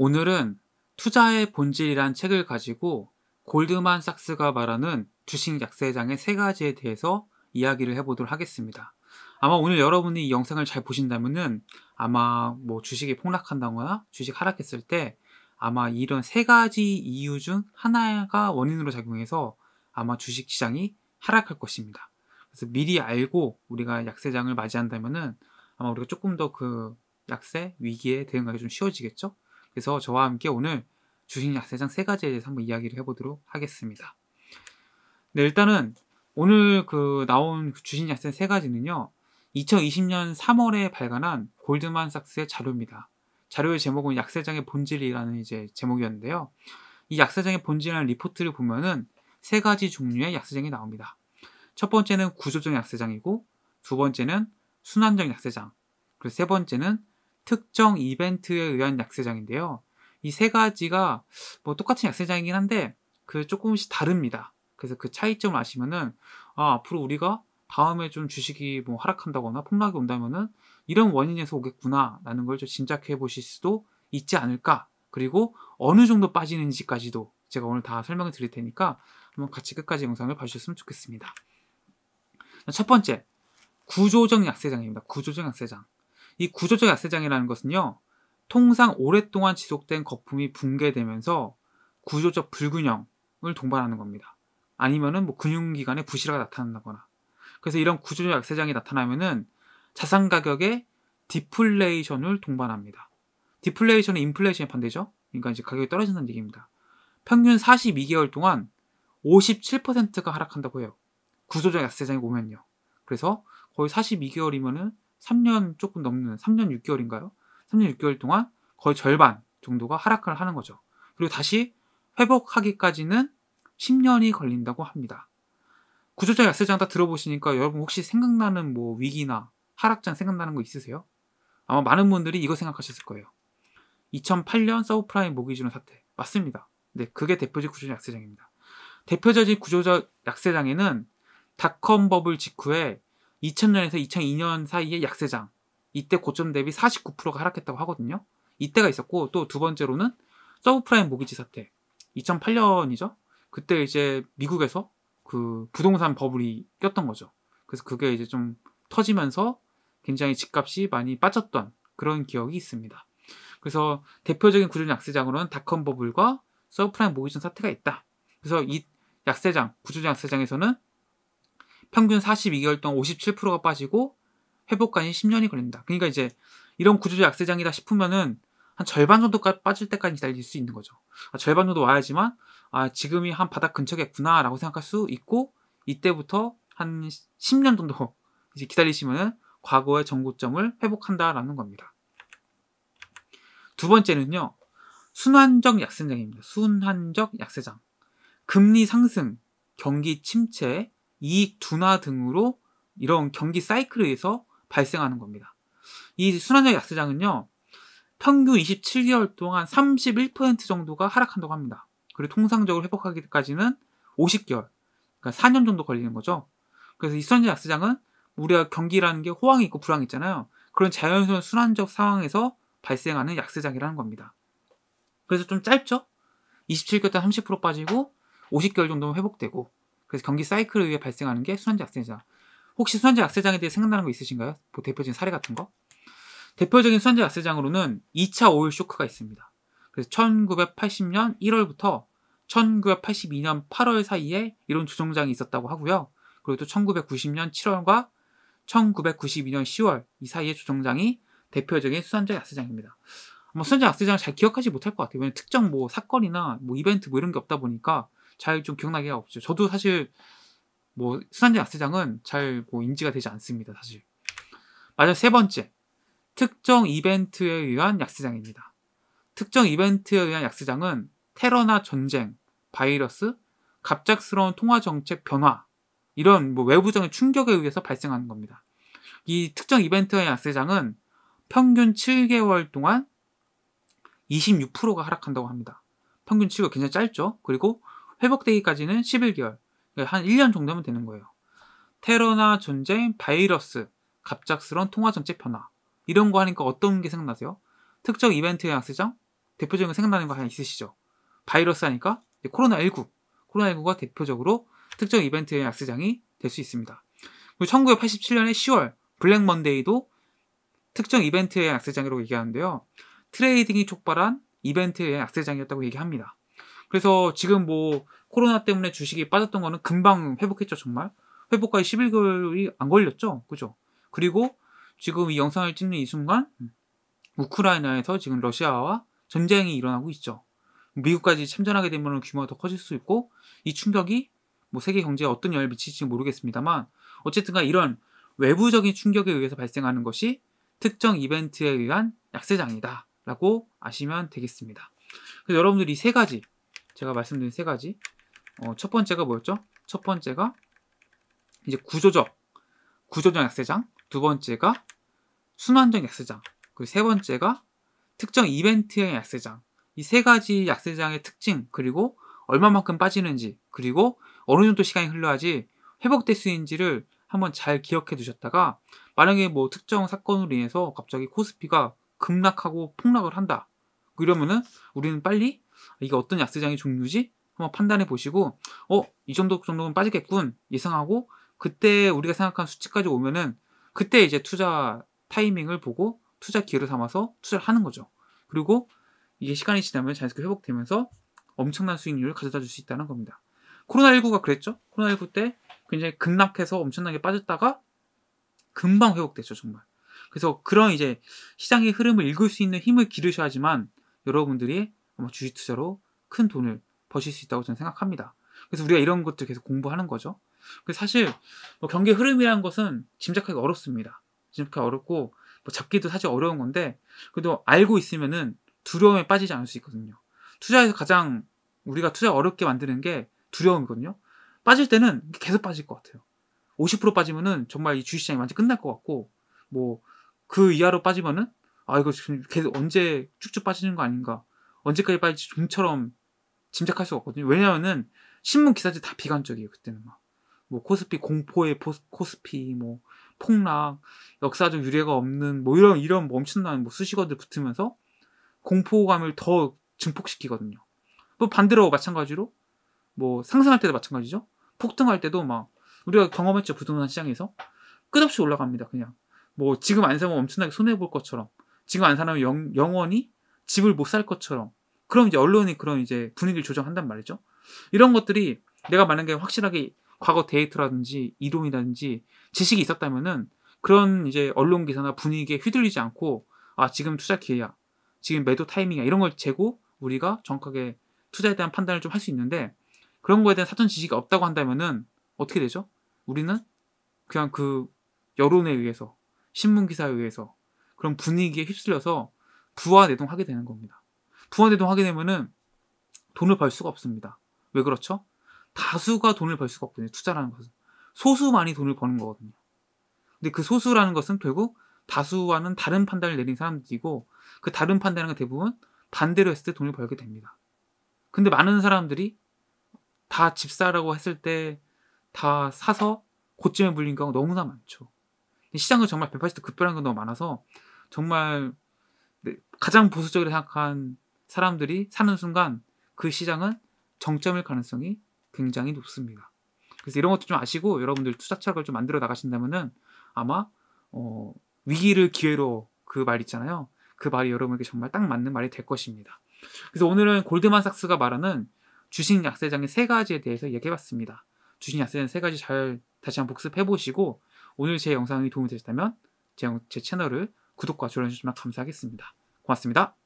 오늘은 투자의 본질이란 책을 가지고 골드만 삭스가 말하는 주식 약세장의 세 가지에 대해서 이야기를 해보도록 하겠습니다. 아마 오늘 여러분이 이 영상을 잘 보신다면은 아마 뭐 주식이 폭락한다거나 주식 하락했을 때 아마 이런 세 가지 이유 중 하나가 원인으로 작용해서 아마 주식 시장이 하락할 것입니다. 그래서 미리 알고 우리가 약세장을 맞이한다면은 아마 우리가 조금 더 그 약세 위기에 대응하기 좀 쉬워지겠죠? 그래서 저와 함께 오늘 주식 야세장 세 가지에 대해서 한번 이야기를 해보도록 하겠습니다. 네, 일단은 오늘 그 나온 주식 야세장 세 가지는요. 2020년 3월에 발간한 골드만삭스의 자료입니다. 자료의 제목은 약세장의 본질이라는 이제 제목이었는데요. 이 약세장의 본질이라는 리포트를 보면은 세 가지 종류의 약세장이 나옵니다. 첫 번째는 구조적 약세장이고 두 번째는 순환적 약세장 그리고 세 번째는 특정 이벤트에 의한 약세장인데요. 이 세 가지가 뭐 똑같은 약세장이긴 한데 그 조금씩 다릅니다. 그래서 그 차이점을 아시면은 아, 앞으로 우리가 다음에 좀 주식이 뭐 하락한다거나 폭락이 온다면은 이런 원인에서 오겠구나 라는 걸 좀 짐작해 보실 수도 있지 않을까 그리고 어느 정도 빠지는지까지도 제가 오늘 다 설명을 드릴 테니까 한번 같이 끝까지 영상을 봐주셨으면 좋겠습니다 첫 번째 구조적 약세장입니다 구조적 약세장 이 구조적 약세장이라는 것은요, 통상 오랫동안 지속된 거품이 붕괴되면서 구조적 불균형을 동반하는 겁니다. 아니면은 뭐 금융기관의 부실화가 나타난다거나. 그래서 이런 구조적 약세장이 나타나면은 자산 가격의 디플레이션을 동반합니다. 디플레이션은 인플레이션의 반대죠. 그러니까 이제 가격이 떨어진다는 얘기입니다. 평균 42개월 동안 57%가 하락한다고 해요. 구조적 약세장이 오면요. 그래서 거의 42개월이면은 3년 조금 넘는 3년 6개월인가요? 3년 6개월 동안 거의 절반 정도가 하락을 하는 거죠. 그리고 다시 회복하기까지는 10년이 걸린다고 합니다. 구조적 약세장 다 들어보시니까 여러분 혹시 생각나는 뭐 위기나 하락장 생각나는 거 있으세요? 아마 많은 분들이 이거 생각하셨을 거예요. 2008년 서브프라임 모기지론 사태. 맞습니다. 네, 그게 대표적 구조적 약세장입니다. 대표적인 구조적 약세장에는 닷컴 버블 직후에 2000년에서 2002년 사이에 약세장. 이때 고점 대비 49%가 하락했다고 하거든요. 이때가 있었고 또 두 번째로는 서브프라임 모기지 사태. 2008년이죠. 그때 이제 미국에서 그 부동산 버블이 꼈던 거죠. 그래서 그게 이제 좀 터지면서 굉장히 집값이 많이 빠졌던 그런 기억이 있습니다. 그래서 대표적인 구조적 약세장으로는 닷컴 버블과 서브프라임 모기지 사태가 있다. 그래서 이 약세장, 구조적 약세장에서는 평균 42개월 동안 57%가 빠지고 회복까지 10년이 걸린다. 그러니까 이제 이런 구조적 약세장이다 싶으면은 한 절반 정도까지 빠질 때까지 기다릴 수 있는 거죠. 아, 절반 정도 와야지만 아 지금이 한 바닥 근처겠구나라고 생각할 수 있고 이때부터 한 10년 정도 이제 기다리시면은 과거의 정고점을 회복한다라는 겁니다. 두 번째는요. 순환적 약세장입니다. 순환적 약세장. 금리 상승, 경기 침체, 이익 둔화 등으로 이런 경기 사이클에 의해서 발생하는 겁니다. 이 순환적 약세장은요, 평균 27개월 동안 31% 정도가 하락한다고 합니다. 그리고 통상적으로 회복하기까지는 50개월, 그러니까 4년 정도 걸리는 거죠. 그래서 이 순환적 약세장은 우리가 경기라는 게 호황이 있고 불황이 있잖아요. 그런 자연스러운 순환적 상황에서 발생하는 약세장이라는 겁니다. 그래서 좀 짧죠? 27개월 동안 30% 빠지고 50개월 정도면 회복되고 그래서 경기 사이클에 의해 발생하는 게 순환제 악세장 혹시 순환제 악세장에 대해 생각나는 거 있으신가요? 뭐 대표적인 사례 같은 거? 대표적인 순환제 악세장으로는 2차 오일 쇼크가 있습니다. 그래서 1980년 1월부터 1982년 8월 사이에 이런 조정장이 있었다고 하고요. 그리고 또 1990년 7월과 1992년 10월 이 사이에 조정장이 대표적인 수산자 약세장입니다. 뭐마 수산자 약세장을 잘 기억하지 못할 것 같아요. 왜냐면 특정 뭐 사건이나 뭐 이벤트 뭐 이런 게 없다 보니까 잘좀 기억나게 없죠. 저도 사실 뭐 수산제 야스장은 잘 뭐 인지가 되지 않습니다. 사실. 맞아 세 번째 특정 이벤트에 의한 약스장입니다. 특정 이벤트에 의한 약스장은 테러나 전쟁, 바이러스, 갑작스러운 통화 정책 변화 이런 뭐 외부적인 충격에 의해서 발생하는 겁니다. 이 특정 이벤트의 약세장은 평균 7개월 동안 26%가 하락한다고 합니다. 평균 치고 굉장히 짧죠. 그리고 회복되기까지는 11개월, 그러니까 한 1년 정도면 되는 거예요. 테러나 전쟁, 바이러스, 갑작스런 통화 정책 변화 이런 거 하니까 어떤 게 생각나세요? 특정 이벤트의 악세장 대표적인 거 생각나는 거 하나 있으시죠? 바이러스 하니까 코로나19, 코로나19가 대표적으로 특정 이벤트의 악세장이 될 수 있습니다. 그리고 1987년에 10월 블랙 먼데이도 특정 이벤트의 악세장이라고 얘기하는데요. 트레이딩이 촉발한 이벤트의 악세장이었다고 얘기합니다. 그래서 지금 뭐 코로나 때문에 주식이 빠졌던 거는 금방 회복했죠, 정말. 회복까지 11개월이 안 걸렸죠. 그죠? 그리고 지금 이 영상을 찍는 이 순간 우크라이나에서 지금 러시아와 전쟁이 일어나고 있죠. 미국까지 참전하게 되면 규모가 더 커질 수 있고 이 충격이 뭐 세계 경제에 어떤 열향을 미칠지 모르겠습니다만 어쨌든가 이런 외부적인 충격에 의해서 발생하는 것이 특정 이벤트에 의한 약세장이다라고 아시면 되겠습니다. 여러분들이 세 가지 제가 말씀드린 세 가지. 어, 첫 번째가 뭐였죠? 첫 번째가 이제 구조적, 구조적 약세장. 두 번째가 순환적 약세장. 그리고 세 번째가 특정 이벤트의 약세장. 이 세 가지 약세장의 특징, 그리고 얼마만큼 빠지는지, 그리고 어느 정도 시간이 흘러야지 회복될 수 있는지를 한번 잘 기억해 두셨다가 만약에 뭐 특정 사건으로 인해서 갑자기 코스피가 급락하고 폭락을 한다. 이러면은 우리는 빨리 이게 어떤 약세장의 종류지? 한번 판단해 보시고 어이 정도 정도는 빠지겠군 예상하고 그때 우리가 생각한 수치까지 오면은 그때 이제 투자 타이밍을 보고 투자 기회를 삼아서 투자를 하는 거죠. 그리고 이게 시간이 지나면 자연스럽게 회복되면서 엄청난 수익률을 가져다 줄 수 있다는 겁니다. 코로나19가 그랬죠? 코로나19 때 굉장히 급락해서 엄청나게 빠졌다가 금방 회복됐죠, 정말. 그래서 그런 이제 시장의 흐름을 읽을 수 있는 힘을 기르셔야지만 여러분들이 아마 주식 투자로 큰 돈을 버실 수 있다고 저는 생각합니다. 그래서 우리가 이런 것들 계속 공부하는 거죠. 사실 뭐 경기 흐름이라는 것은 짐작하기 어렵습니다. 짐작하기 어렵고 뭐 잡기도 사실 어려운 건데 그래도 알고 있으면은 두려움에 빠지지 않을 수 있거든요. 투자에서 가장 우리가 투자 어렵게 만드는 게 두려움이거든요. 빠질 때는 계속 빠질 것 같아요. 50% 빠지면은 정말 이 주식시장이 완전 끝날 것 같고 뭐 그 이하로 빠지면은 아 이거 지금 계속 언제 쭉쭉 빠지는 거 아닌가 언제까지 빠질지 좀처럼 짐작할 수가 없거든요. 왜냐면은 신문 기사들 다 비관적이에요. 그때는 막뭐 코스피 공포의 포스, 코스피 뭐 폭락 역사적 유례가 없는 뭐 이런 이런 멈춘다는 뭐 수식어들 붙으면서 공포감을 더 증폭시키거든요. 또 반대로 마찬가지로 뭐 상승할 때도 마찬가지죠. 폭등할 때도 막 우리가 경험했죠 부동산 시장에서 끝없이 올라갑니다. 그냥 뭐 지금 안 사면 엄청나게 손해 볼 것처럼 지금 안 사면 영, 영원히 집을 못 살 것처럼 그럼 이제 언론이 그런 이제 분위기를 조정한단 말이죠. 이런 것들이 내가 만약에 확실하게 과거 데이트라든지 이론이라든지 지식이 있었다면은 그런 이제 언론 기사나 분위기에 휘둘리지 않고 아 지금 투자 기회야 지금 매도 타이밍이야 이런 걸 재고 우리가 정확하게 투자에 대한 판단을 좀 할 수 있는데 그런 거에 대한 사전 지식이 없다고 한다면은 어떻게 되죠? 우리는 그냥 그 여론에 의해서 신문 기사에 의해서 그런 분위기에 휩쓸려서 부화내동하게 되는 겁니다. 부화내동하게 되면은 돈을 벌 수가 없습니다. 왜 그렇죠? 다수가 돈을 벌 수가 없거든요. 투자라는 것은 소수만이 돈을 버는 거거든요. 근데 그 소수라는 것은 결국 다수와는 다른 판단을 내린 사람들이고 그 다른 판단은 대부분 반대로 했을 때 돈을 벌게 됩니다. 근데 많은 사람들이 다 집사라고 했을 때 다 사서 고점에 물린 경우가 너무나 많죠. 시장은 정말 180도 급변한 경우가 많아서 정말 가장 보수적으로 생각한 사람들이 사는 순간 그 시장은 정점일 가능성이 굉장히 높습니다. 그래서 이런 것도 좀 아시고 여러분들 투자 철학을 좀 만들어 나가신다면은 아마 어, 위기를 기회로 그 말 있잖아요. 그 말이 여러분에게 정말 딱 맞는 말이 될 것입니다. 그래서 오늘은 골드만삭스가 말하는 주식 약세장의 세 가지에 대해서 얘기해봤습니다 주식 약세장 세 가지 잘 다시 한번 복습해보시고 오늘 제 영상이 도움이 되셨다면 제, 제 채널을 구독과 좋아요 주시면 감사하겠습니다. 고맙습니다.